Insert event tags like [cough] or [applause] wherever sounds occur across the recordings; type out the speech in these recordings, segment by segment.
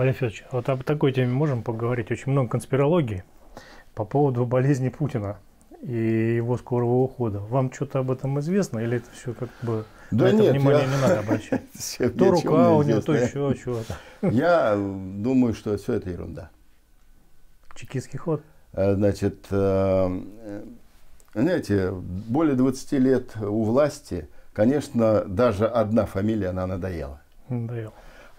Владимир Федорович, вот об такой теме можем поговорить. Очень много конспирологии по поводу болезни Путина и его скорого ухода. Вам что-то об этом известно или это все как бы да на нет, внимание я... не надо обращать? [laughs] То рука у него, то еще чего-то. [laughs] Я думаю, что все это ерунда. Чекистский ход? Э, значит, э, знаете, более 20 лет у власти, конечно, даже одна фамилия, она надоела. Надоела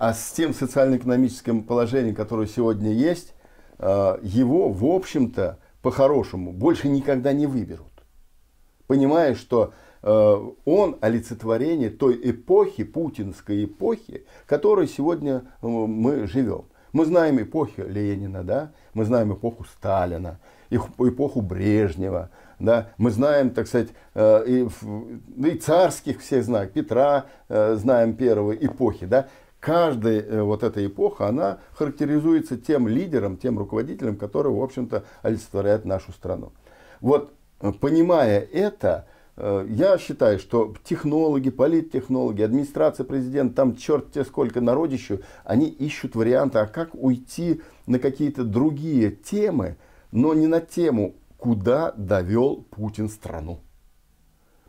а с тем социально-экономическим положением, которое сегодня есть, э, его, в общем-то, по-хорошему больше никогда не выберут. Понимая, что э, он олицетворение той эпохи, путинской эпохи, которой сегодня э, мы живем. Мы знаем эпохи Ленина, да? мы знаем эпоху Сталина, эпоху Брежнева, да? мы знаем, так сказать, и, и царских всех знаем, Петра знаем первой эпохи. Да? каждая э, вот эта эпоха, она характеризуется тем лидером, тем руководителем, который, в общем-то, олицетворяет нашу страну. Вот э, понимая это, э, я считаю, что технологи, политтехнологи, администрация президента, там черт те сколько народищу, они ищут варианты, а как уйти на какие-то другие темы, но не на тему, куда довел Путин страну.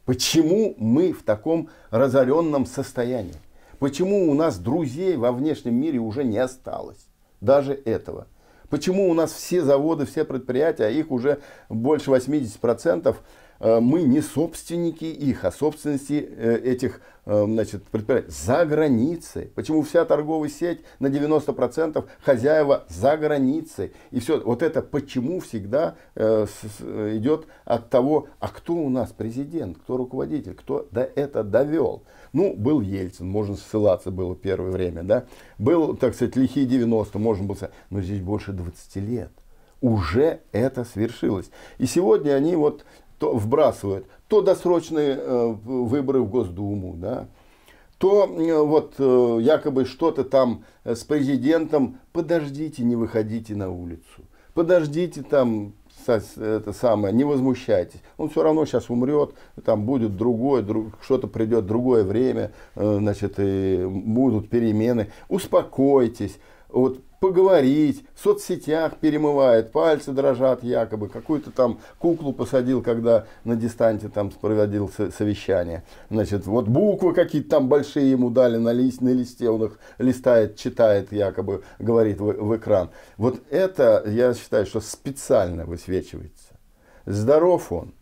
Почему мы в таком разоренном состоянии? Почему у нас друзей во внешнем мире уже не осталось? Даже этого. Почему у нас все заводы, все предприятия, а их уже больше 80% процентов? Э, мы не собственники их, а собственности э, этих э, значит, предприятий за границей. Почему вся торговая сеть на 90% хозяева за границей. И все, вот это почему всегда идет от того, а кто у нас президент, кто руководитель, кто до это довел. Ну, был Ельцин, можно ссылаться было первое время, да. Был, так сказать, лихие 90, можно было, но здесь больше 20 лет уже это свершилось. И сегодня они вот то вбрасывают, то досрочные э, выборы в Госдуму, да, то э, вот э, якобы что-то там с президентом, подождите, не выходите на улицу, подождите там это самое, не возмущайтесь. Он все равно сейчас умрет, там будет другое, что-то придет другое время, значит, и будут перемены. Успокойтесь, вот поговорить, в соцсетях перемывает, пальцы дрожат якобы, какую-то там куклу посадил, когда на дистанте там проводил совещание. Значит, вот буквы какие-то там большие ему дали на, лист, на листе, он их листает, читает якобы, говорит в, в экран. Вот это, я считаю, что специально высвечивается. Здоров он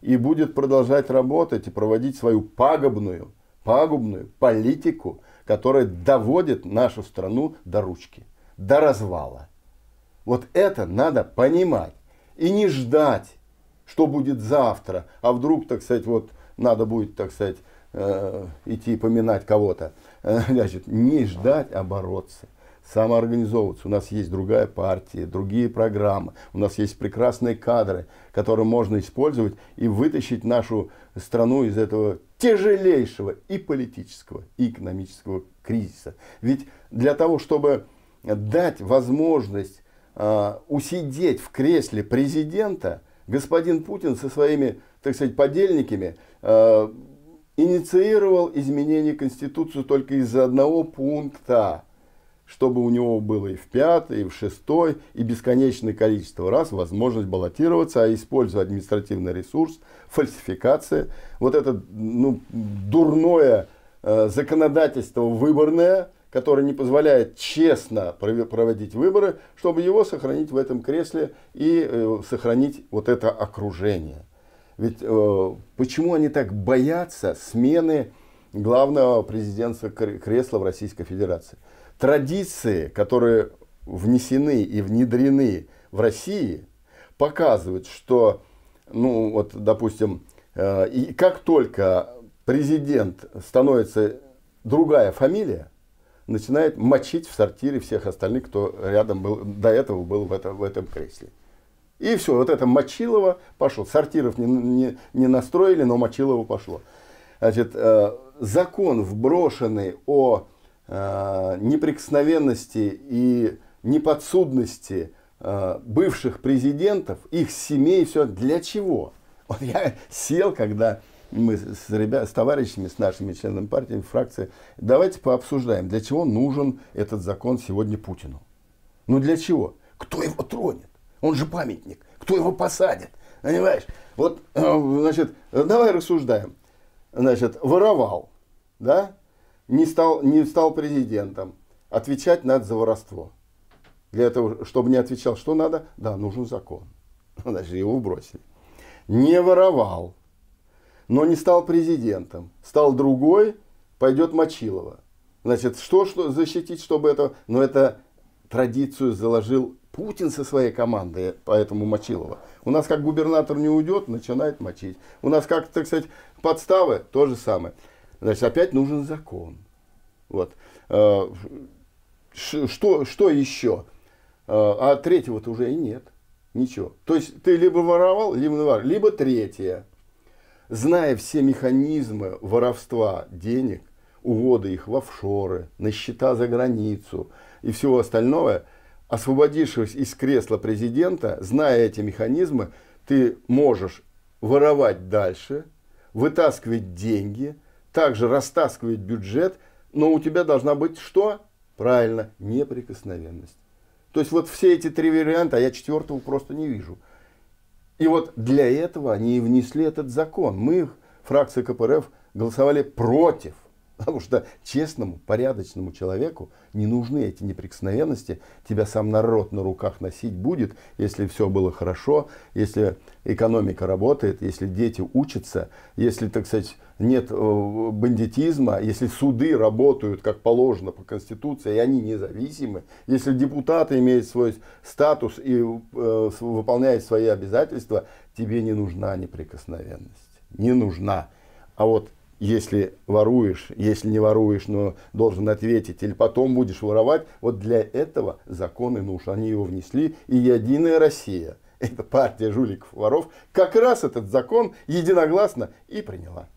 и будет продолжать работать и проводить свою пагубную, пагубную политику – которая доводит нашу страну до ручки, до развала. Вот это надо понимать и не ждать, что будет завтра, а вдруг, так сказать, вот надо будет, так сказать, э, идти поминать кого-то. Э, значит, не ждать, а бороться самоорганизовываться. У нас есть другая партия, другие программы, у нас есть прекрасные кадры, которые можно использовать и вытащить нашу страну из этого тяжелейшего и политического, и экономического кризиса. Ведь для того, чтобы дать возможность э, усидеть в кресле президента, господин Путин со своими, так сказать, подельниками э, инициировал изменение Конституции только из-за одного пункта – чтобы у него было и в пятый, и в шестой, и бесконечное количество раз возможность баллотироваться, а используя административный ресурс, фальсификация, вот это ну, дурное э, законодательство выборное, которое не позволяет честно проводить выборы, чтобы его сохранить в этом кресле и э, сохранить вот это окружение. Ведь э, почему они так боятся смены главного президентского кресла в Российской Федерации? Традиции, которые внесены и внедрены в России, показывают, что, ну вот, допустим, э, и как только президент становится другая фамилия, начинает мочить в сортире всех остальных, кто рядом был, до этого был в, это, в этом кресле. И все, вот это Мочилово пошло. Сортиров не, не, не настроили, но Мочилово пошло. Значит, э, закон вброшенный о Э, неприкосновенности и неподсудности э, бывших президентов, их семей, все. Для чего? Вот я сел, когда мы с, ребят, с товарищами, с нашими членами партии, фракции, давайте пообсуждаем, для чего нужен этот закон сегодня Путину. Ну для чего? Кто его тронет? Он же памятник. Кто его посадит? Понимаешь? Вот, э, значит, давай рассуждаем. Значит, воровал, да? не стал, не стал президентом. Отвечать надо за воровство. Для этого, чтобы не отвечал, что надо, да, нужен закон. [laughs] Значит, его бросили. Не воровал, но не стал президентом. Стал другой, пойдет Мочилова. Значит, что, что защитить, чтобы это... Но это традицию заложил Путин со своей командой, поэтому Мочилова. У нас как губернатор не уйдет, начинает мочить. У нас как, так сказать, подставы, то же самое. Значит, опять нужен закон. Вот. Э, что, что еще? Э, а третьего-то уже и нет. Ничего. То есть ты либо воровал, либо воровал, либо третье. Зная все механизмы воровства денег, увода их в офшоры, на счета за границу и всего остального, освободившись из кресла президента, зная эти механизмы, ты можешь воровать дальше, вытаскивать деньги – также растаскивает бюджет, но у тебя должна быть что? Правильно, неприкосновенность. То есть вот все эти три варианта, а я четвертого просто не вижу. И вот для этого они и внесли этот закон. Мы, фракция КПРФ, голосовали против Потому что честному, порядочному человеку не нужны эти неприкосновенности. Тебя сам народ на руках носить будет, если все было хорошо, если экономика работает, если дети учатся, если, так сказать, нет э, бандитизма, если суды работают как положено по Конституции, и они независимы, если депутаты имеют свой статус и э, выполняют свои обязательства, тебе не нужна неприкосновенность. Не нужна. А вот если воруешь, если не воруешь, но должен ответить, или потом будешь воровать, вот для этого законы, и нужен. Они его внесли, и «Единая Россия», [laughs] эта партия жуликов-воров, как раз этот закон единогласно и приняла.